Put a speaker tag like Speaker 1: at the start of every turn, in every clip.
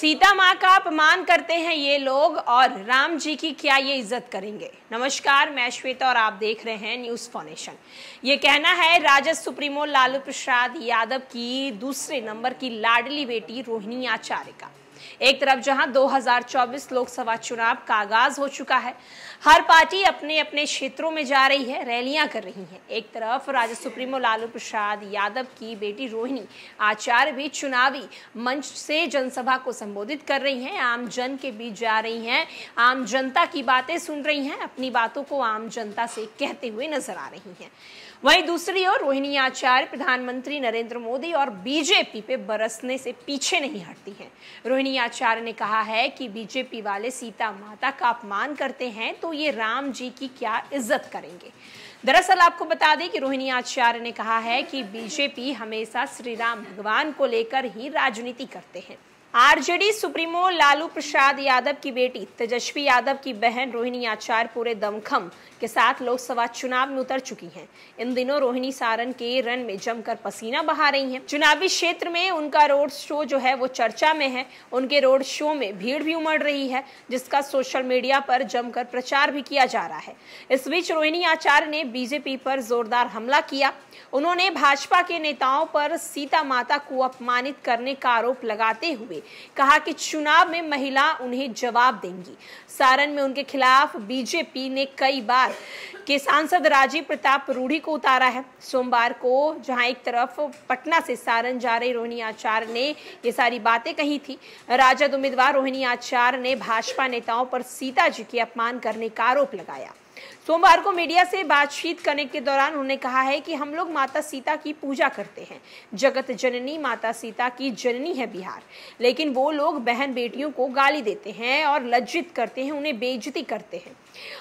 Speaker 1: सीता माँ का अपमान करते हैं ये लोग और राम जी की क्या ये इज्जत करेंगे नमस्कार मैं श्वेता और आप देख रहे हैं न्यूज फाउंडेशन ये कहना है राजद सुप्रीमो लालू प्रसाद यादव की दूसरे नंबर की लाडली बेटी रोहिणी आचार्य का एक तरफ जहां 2024 लोकसभा चुनाव का आगाज हो चुका है हर पार्टी अपने अपने क्षेत्रों में जा रही है रैलियां कर रही है एक तरफ राज्य सुप्रीमो लालू प्रसाद यादव की बेटी रोहिणी आचार्य भी चुनावी मंच से जनसभा को संबोधित कर रही हैं आम जन के बीच जा रही हैं आम जनता की बातें सुन रही हैं अपनी बातों को आम जनता से कहते हुए नजर आ रही है वही दूसरी ओर रोहिणी आचार्य प्रधानमंत्री नरेंद्र मोदी और बीजेपी पे बरसने से पीछे नहीं हटती है रोहिणी आचार्य ने कहा है कि बीजेपी वाले सीता माता का अपमान करते हैं तो ये राम जी की क्या इज्जत करेंगे दरअसल आपको बता दें कि रोहिणी आचार्य ने कहा है कि बीजेपी हमेशा श्री राम भगवान को लेकर ही राजनीति करते हैं आरजेडी सुप्रीमो लालू प्रसाद यादव की बेटी तेजस्वी यादव की बहन रोहिणी आचार्य पूरे दमखम के साथ लोकसभा चुनाव में उतर चुकी हैं। इन दिनों रोहिणी सारण के रन में जमकर पसीना बहा रही हैं। चुनावी क्षेत्र में उनका रोड शो जो है वो चर्चा में है उनके रोड शो में भीड़ भी उमड़ रही है जिसका सोशल मीडिया पर जमकर प्रचार भी किया जा रहा है इस बीच रोहिणी आचार्य ने बीजेपी पर जोरदार हमला किया उन्होंने भाजपा के नेताओं पर सीता माता को अपमानित करने का आरोप लगाते हुए कहा कि चुनाव में महिला उन्हें जवाब देंगी सारण में उनके खिलाफ बीजेपी ने कई बार के सांसद राजीव प्रताप रूढ़ी को उतारा है सोमवार को जहां एक तरफ पटना से सारण जा रहे रोहिणी आचार्य ने ये सारी बातें कही थी राजद उम्मीदवार रोहिणी आचार्य ने भाजपा नेताओं पर सीता जी के अपमान करने का आरोप लगाया सोमवार को मीडिया से बातचीत करने के दौरान उन्होंने कहा है कि हम लोग माता सीता की पूजा करते हैं जगत जननी माता सीता की जननी है बिहार लेकिन वो लोग बहन बेटियों को गाली देते हैं और लज्जित करते हैं उन्हें बेइज्जती करते हैं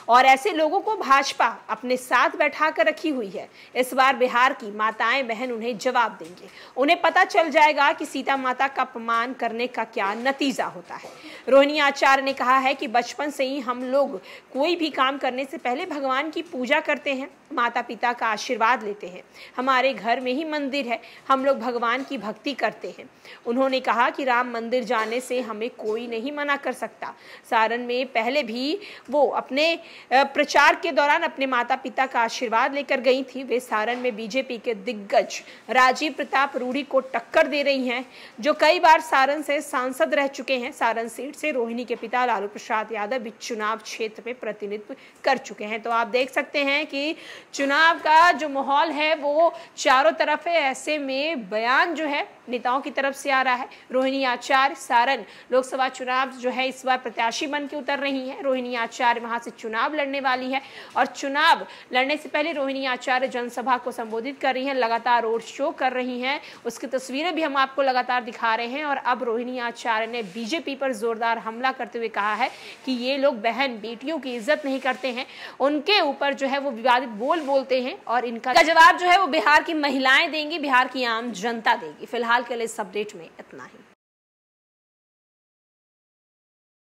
Speaker 1: और ऐसे लोगों को भाजपा अपने साथ बैठा कर रखी हुई है इस बार बिहार की माताएं बहन उन्हें जवाब देंगे उन्हें पता चल जाएगा कि सीता माता का अपमान करने का क्या नतीजा होता है रोहिणी आचार्य ने कहा है कि बचपन से ही हम लोग कोई भी काम करने से पहले भगवान की पूजा करते हैं माता पिता का आशीर्वाद लेते हैं हमारे घर में ही मंदिर है हम लोग भगवान की भक्ति करते हैं उन्होंने कहा कि राम मंदिर जाने से हमें कोई नहीं मना कर सकता सारण में पहले भी वो अपने में प्रचार के दौरान अपने माता पिता का आशीर्वाद लेकर गई थी वे सारण में बीजेपी के दिग्गज राजीव प्रताप रूढ़ी को टक्कर दे रही हैं जो कई बार सारण से सांसद रह चुके हैं सारण सीट से रोहिणी के पिता लालू प्रसाद यादव भी चुनाव क्षेत्र में प्रतिनिधित्व कर चुके हैं तो आप देख सकते हैं कि चुनाव का जो माहौल है वो चारों तरफ है ऐसे में बयान जो है नेताओं की तरफ से आ रहा है रोहिणी आचार्य सारण लोकसभा चुनाव जो है इस बार प्रत्याशी बन के उतर रही है रोहिणी आचार्य वहां से चुनाव लड़ने वाली है और चुनाव लड़ने से पहले रोहिणी आचार्य जनसभा को संबोधित कर रही है लगातार रोड शो कर रही हैं उसकी तस्वीरें भी हम आपको लगातार दिखा रहे हैं और अब रोहिणी आचार्य ने बीजेपी पर जोरदार हमला करते हुए कहा है कि ये लोग बहन बेटियों की इज्जत नहीं करते हैं उनके ऊपर जो है वो विवादित बोल बोलते हैं और इनका जवाब जो है वो बिहार की महिलाएं देंगी बिहार की आम जनता देगी फिलहाल फिलहाल के लिए इस अपडेट में इतना ही